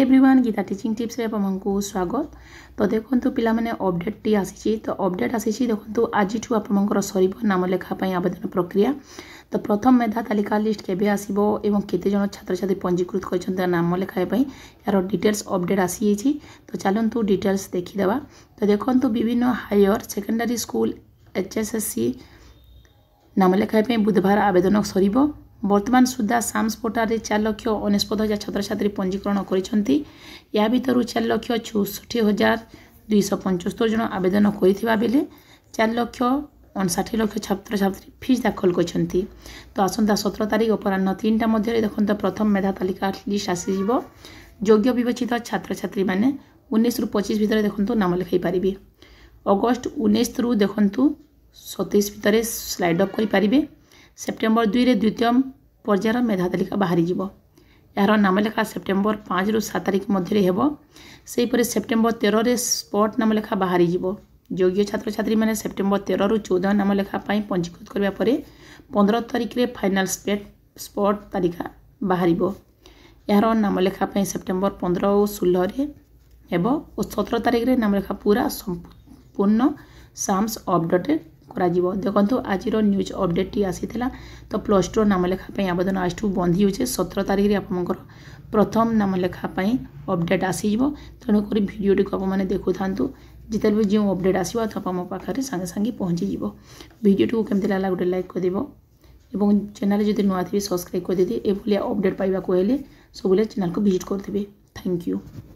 everyone Gita teaching টিপসরে আপনার স্বাগত তো দেখুন পিলামানে অপডেটটি আসিছি তো অপডেট আসিছি দেখুন আজিঠু আপনার সরব নাম লেখা আবেদন প্রক্রিয়া তো প্রথম মেধা তালিকা লিষ্ট কেবে আসব এবং কেতজন ছাত্রছাত্রী পঞ্জীকৃত করেছেন নাম লেখা এর ডিটেলস অপডেট আসিযাই তো চালু ডিটেলস দেখিদেবা তো দেখুন বিভিন্ন হাইয়র সেকেন্ডারি স্কুল এইচএসএসসি নাম লেখা বুধবার আবেদন সরব ବର୍ତ୍ତମାନ ସୁଦ୍ଧା ସାମ୍ସ ପୋର୍ଟାଲରେ ଚାରି ଲକ୍ଷ ଅନେଶ୍ୱତ ହଜାର ଛାତ୍ରଛାତ୍ରୀ ପଞ୍ଜୀକରଣ କରିଛନ୍ତି ଏହା ଭିତରୁ ଚାରି ଲକ୍ଷ ଚଉଷଠି ହଜାର ଦୁଇଶହ ପଞ୍ଚସ୍ତରୀ ଜଣ ଆବେଦନ କରିଥିବା ବେଳେ ଚାରି ଲକ୍ଷ ଅଣଷାଠି ଲକ୍ଷ ଛାତ୍ରଛାତ୍ରୀ ଫିସ୍ ଦାଖଲ କରିଛନ୍ତି ତ ଆସନ୍ତା ସତର ତାରିଖ ଅପରାହ୍ନ ତିନିଟା ମଧ୍ୟରେ ଦେଖନ୍ତୁ ପ୍ରଥମ ମେଧା ତାଲିକା ଲିଷ୍ଟ ଆସିଯିବ ଯୋଗ୍ୟ ବିବେଚିତ ଛାତ୍ରଛାତ୍ରୀମାନେ ଉଣେଇଶରୁ ପଚିଶ ଭିତରେ ଦେଖନ୍ତୁ ନାମ ଲେଖାଇ ପାରିବେ ଅଗଷ୍ଟ ଉଣେଇଶରୁ ଦେଖନ୍ତୁ ସତେଇଶ ଭିତରେ ସ୍ଲାଇଡ଼୍ ଅପ୍ କରିପାରିବେ ସେପ୍ଟେମ୍ବର ଦୁଇରେ ଦ୍ୱିତୀୟ ପର୍ଯ୍ୟାୟର ମେଧା ତାଲିକା ବାହାରିଯିବ ଏହାର ନାମଲେଖା ସେପ୍ଟେମ୍ବର ପାଞ୍ଚରୁ ସାତ ତାରିଖ ମଧ୍ୟରେ ହେବ ସେହିପରି ସେପ୍ଟେମ୍ବର ତେରରେ ସ୍ପଟ୍ ନାମଲେଖା ବାହାରିଯିବ ଯୋଗ୍ୟ ଛାତ୍ରଛାତ୍ରୀମାନେ ସେପ୍ଟେମ୍ବର ତେରରୁ ଚଉଦ ନାମଲେଖା ପାଇଁ ପଞ୍ଜୀକୃତ କରିବା ପରେ ପନ୍ଦର ତାରିଖରେ ଫାଇନାଲ୍ ସ୍ପେଟ୍ ସ୍ପଟ୍ ତାଲିକା ବାହାରିବ ଏହାର ନାମଲେଖା ପାଇଁ ସେପ୍ଟେମ୍ବର ପନ୍ଦର ଓ ଷୋହଳରେ ହେବ ଓ ସତର ତାରିଖରେ ନାମଲେଖା ପୁରା ସମ୍ପୂର୍ଣ୍ଣ ସାମ୍ସ ଅପଡ଼େଟେଡ଼୍ କରାଯିବ ଦେଖନ୍ତୁ ଆଜିର ନ୍ୟୁଜ୍ ଅପଡ଼େଟ୍ଟି ଆସିଥିଲା ତ ପ୍ଲସ୍ ଟୁର ନାମଲେଖା ପାଇଁ ଆବେଦନ ଆଜଠୁ ବନ୍ଦ ହେଉଛି ସତର ତାରିଖରେ ଆପଣଙ୍କର ପ୍ରଥମ ନାମଲେଖା ପାଇଁ ଅପଡ଼େଟ୍ ଆସିଯିବ ତେଣୁକରି ଭିଡ଼ିଓଟିକୁ ଆପଣମାନେ ଦେଖୁଥାନ୍ତୁ ଯେତେବେଳେ ବି ଯେଉଁ ଅପଡ଼େଟ୍ ଆସିବ ତ ଆମ ପାଖରେ ସାଙ୍ଗେ ସାଙ୍ଗେ ପହଞ୍ଚିଯିବ ଭିଡ଼ିଓଟିକୁ କେମିତି ଲାଗିଲା ଗୋଟେ ଲାଇକ୍ କରିଦେବ ଏବଂ ଚ୍ୟାନେଲ୍ ଯଦି ନୂଆ ଥିବେ ସବସ୍କ୍ରାଇବ୍ କରିଦେବେ ଏଭଳିଆ ଅପଡ଼େଟ୍ ପାଇବାକୁ ହେଲେ ସବୁବେଳେ ଚ୍ୟାନେଲ୍କୁ ଭିଜିଟ୍ କରିଦେବେ ଥ୍ୟାଙ୍କ ୟୁ